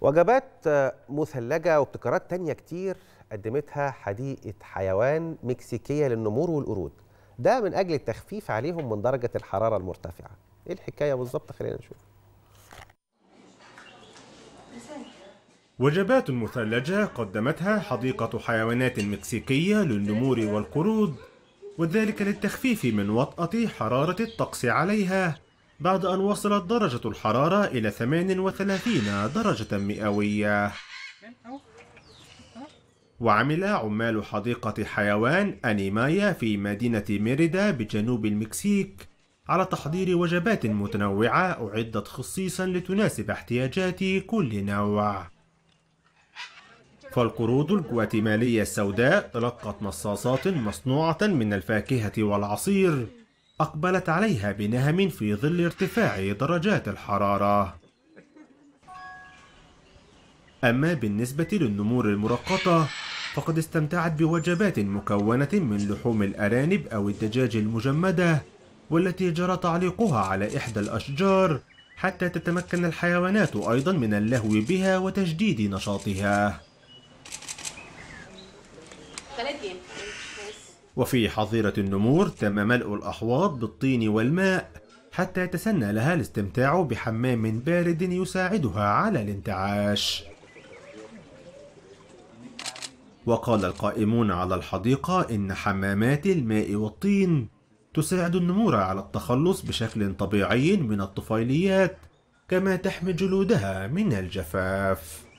وجبات آه، مثلجة وابتكارات تانية كتير قدمتها حديقة حيوان مكسيكية للنمور والقرود ده من أجل التخفيف عليهم من درجة الحرارة المرتفعة إيه الحكاية بالظبط خلينا نشوف وجبات مثلجة قدمتها حديقة حيوانات مكسيكية للنمور والقرود وذلك للتخفيف من وطأة حرارة الطقس عليها بعد أن وصلت درجة الحرارة إلى 38 درجة مئوية وعمل عمال حديقة حيوان أنيمايا في مدينة ميريدا بجنوب المكسيك على تحضير وجبات متنوعة أعدت خصيصا لتناسب احتياجات كل نوع فالقرود الجواتيمالية السوداء تلقت مصاصات مصنوعة من الفاكهة والعصير أقبلت عليها بنهم في ظل ارتفاع درجات الحرارة أما بالنسبة للنمور المرقطة فقد استمتعت بوجبات مكونة من لحوم الأرانب أو الدجاج المجمدة والتي جرى تعليقها على إحدى الأشجار حتى تتمكن الحيوانات أيضا من اللهو بها وتجديد نشاطها وفي حظيرة النمور تم ملء الأحواض بالطين والماء حتى يتسنى لها الاستمتاع بحمام بارد يساعدها على الانتعاش وقال القائمون على الحديقة إن حمامات الماء والطين تساعد النمور على التخلص بشكل طبيعي من الطفيليات كما تحمي جلودها من الجفاف